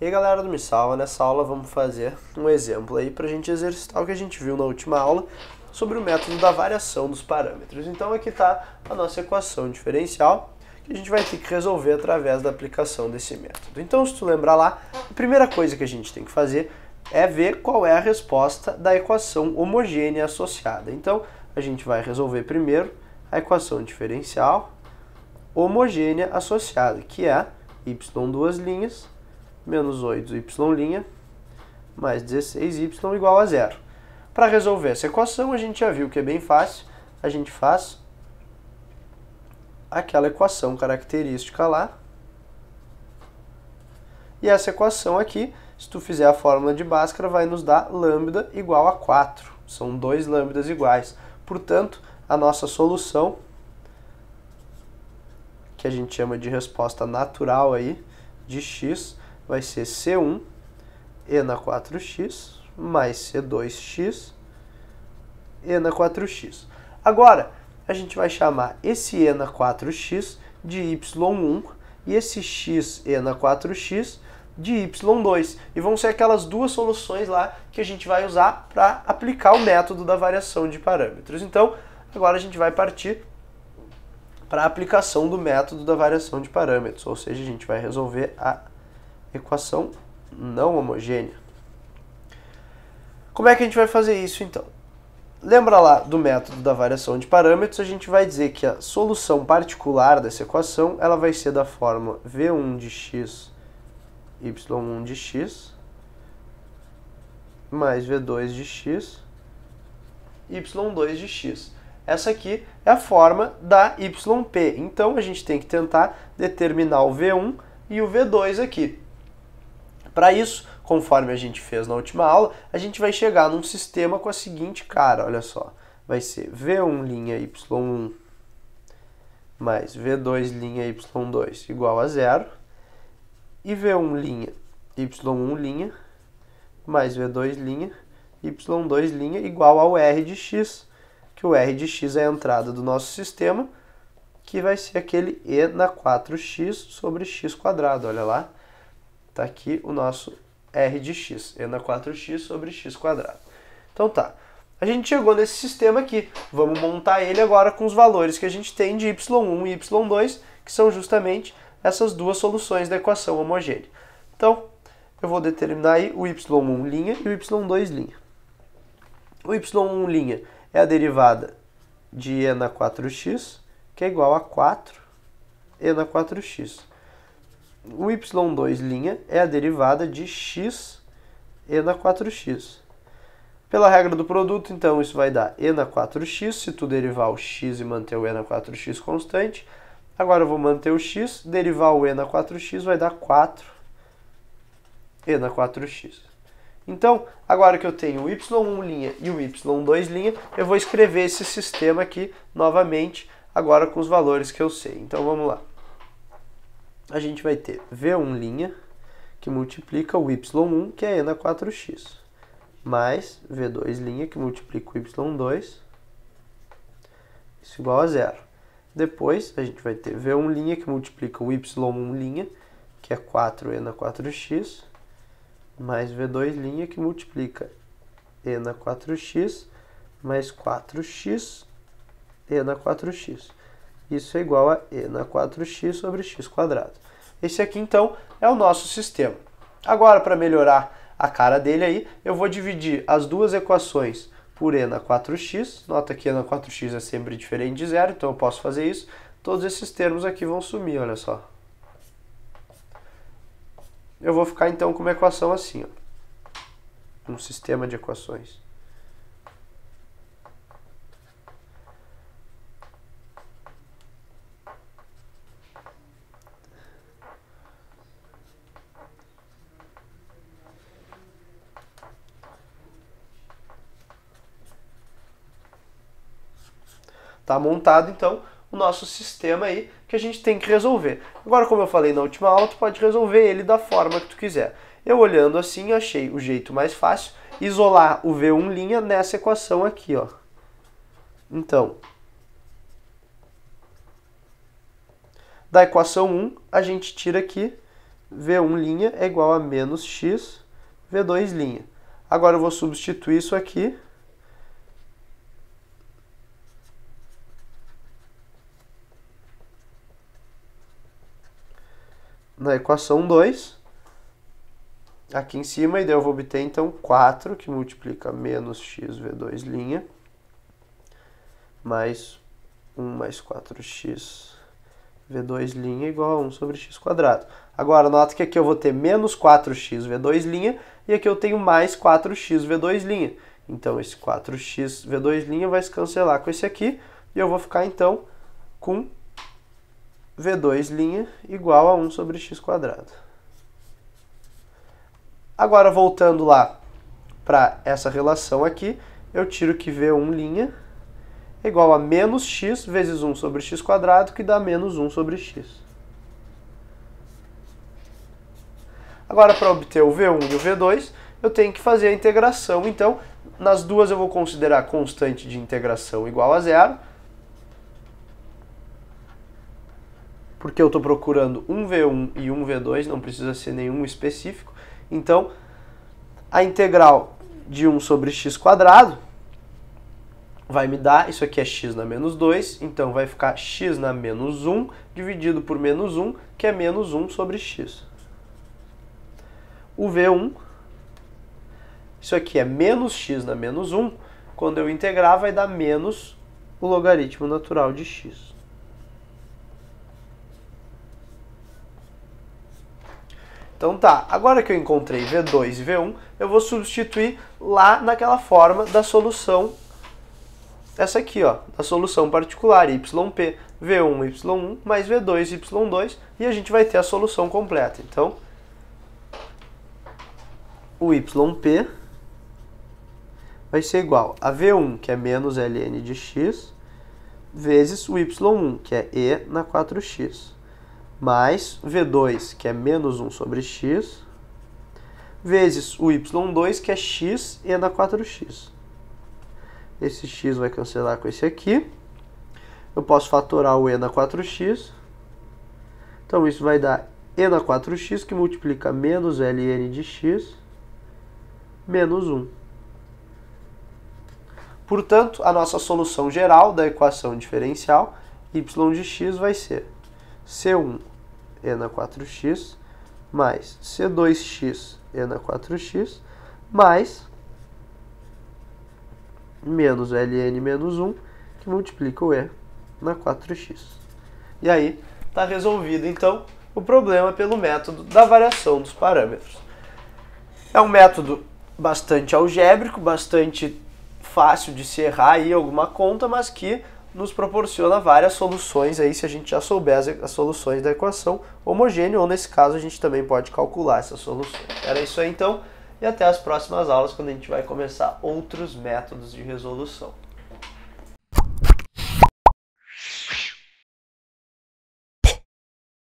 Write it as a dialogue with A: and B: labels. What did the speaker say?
A: E aí, galera do Me Salva, nessa aula vamos fazer um exemplo aí para a gente exercitar o que a gente viu na última aula sobre o método da variação dos parâmetros. Então aqui está a nossa equação diferencial que a gente vai ter que resolver através da aplicação desse método. Então se tu lembrar lá, a primeira coisa que a gente tem que fazer é ver qual é a resposta da equação homogênea associada. Então a gente vai resolver primeiro a equação diferencial homogênea associada, que é y duas linhas menos 8y' mais 16y igual a zero. Para resolver essa equação, a gente já viu que é bem fácil. A gente faz aquela equação característica lá. E essa equação aqui, se tu fizer a fórmula de Bhaskara, vai nos dar lambda igual a 4. São dois lambdas iguais. Portanto, a nossa solução, que a gente chama de resposta natural aí, de x, vai ser C1 e na 4x mais C2x e na 4x. Agora, a gente vai chamar esse e na 4x de y1 e esse x e na 4x de y2. E vão ser aquelas duas soluções lá que a gente vai usar para aplicar o método da variação de parâmetros. Então, agora a gente vai partir para a aplicação do método da variação de parâmetros, ou seja, a gente vai resolver a equação não homogênea. Como é que a gente vai fazer isso então? Lembra lá do método da variação de parâmetros, a gente vai dizer que a solução particular dessa equação ela vai ser da forma v1 de x, y1 de x, mais v2 de x, y2 de x. Essa aqui é a forma da yp. Então a gente tem que tentar determinar o v1 e o v2 aqui. Para isso, conforme a gente fez na última aula, a gente vai chegar num sistema com a seguinte cara, olha só. Vai ser V1 linha Y1 mais V2 linha Y2 igual a zero e V1 linha Y1 linha mais V2 linha Y2 linha igual ao R de X, que o R de X é a entrada do nosso sistema, que vai ser aquele E na 4x sobre x quadrado, olha lá Está aqui o nosso R de x, e na 4x sobre x quadrado. Então tá, a gente chegou nesse sistema aqui. Vamos montar ele agora com os valores que a gente tem de y1 e y2, que são justamente essas duas soluções da equação homogênea. Então, eu vou determinar aí o y1' linha e o y2'. linha. O y1' é a derivada de e na 4x, que é igual a 4 e na 4x. O y2' é a derivada de x e na 4x. Pela regra do produto, então, isso vai dar e na 4x, se tu derivar o x e manter o e na 4x constante. Agora eu vou manter o x, derivar o e na 4x vai dar 4 e na 4x. Então, agora que eu tenho o y1' e o y2' eu vou escrever esse sistema aqui novamente, agora com os valores que eu sei. Então vamos lá a gente vai ter V1' linha, que multiplica o Y1, que é E na 4x, mais V2' linha, que multiplica o Y2, isso é igual a zero. Depois, a gente vai ter V1' linha, que multiplica o Y1', linha, que é 4E na 4x, mais V2' linha, que multiplica E na 4x, mais 4x, E na 4x. Isso é igual a e na 4x sobre x quadrado. Esse aqui, então, é o nosso sistema. Agora, para melhorar a cara dele aí, eu vou dividir as duas equações por e na 4x. Nota que e na 4x é sempre diferente de zero, então eu posso fazer isso. Todos esses termos aqui vão sumir, olha só. Eu vou ficar, então, com uma equação assim, ó. Um sistema de equações. Está montado então o nosso sistema aí que a gente tem que resolver. Agora, como eu falei na última aula, tu pode resolver ele da forma que tu quiser. Eu olhando assim, achei o jeito mais fácil isolar o V1' linha nessa equação aqui, ó. Então, da equação 1, a gente tira aqui V1' linha é igual a menos x V2'. linha. Agora eu vou substituir isso aqui na equação 2 aqui em cima, e daí eu vou obter então 4, que multiplica menos xv2 mais 1 mais 4x v2 igual a 1 sobre x quadrado. Agora, nota que aqui eu vou ter menos 4x v2 e aqui eu tenho mais 4x v2 Então, esse 4x v2 vai se cancelar com esse aqui, e eu vou ficar então com V2 igual a 1 sobre x Agora, voltando lá para essa relação aqui, eu tiro que V1 é igual a menos x vezes 1 sobre x que dá menos 1 sobre x. Agora, para obter o V1 e o V2, eu tenho que fazer a integração. Então, nas duas eu vou considerar a constante de integração igual a zero, porque eu estou procurando um V1 e um V2, não precisa ser nenhum específico. Então, a integral de 1 sobre x quadrado vai me dar, isso aqui é x na menos 2, então vai ficar x na menos 1 dividido por menos 1, que é menos 1 sobre x. O V1, isso aqui é menos x na menos 1, quando eu integrar vai dar menos o logaritmo natural de x. Então tá, agora que eu encontrei V2 e V1, eu vou substituir lá naquela forma da solução, essa aqui, ó, da solução particular, YP, V1, Y1, mais V2, Y2, e a gente vai ter a solução completa. Então, o YP vai ser igual a V1, que é menos ln de x, vezes o Y1, que é E na 4x mais V2, que é menos 1 sobre x, vezes o y2, que é x e na 4x. Esse x vai cancelar com esse aqui. Eu posso fatorar o e na 4x. Então isso vai dar e na 4x, que multiplica menos ln de x, menos 1. Portanto, a nossa solução geral da equação diferencial y de x vai ser C1 E é na 4x mais C2x E é na 4x mais menos ln menos 1 que multiplica o e na 4x. E aí está resolvido então o problema pelo método da variação dos parâmetros. É um método bastante algébrico, bastante fácil de se errar aí alguma conta, mas que nos proporciona várias soluções aí se a gente já souber as, as, soluções da equação homogênea, ou nesse caso a gente também pode calcular essas soluções. Era isso aí então, e até as próximas aulas quando a gente vai começar outros métodos de resolução.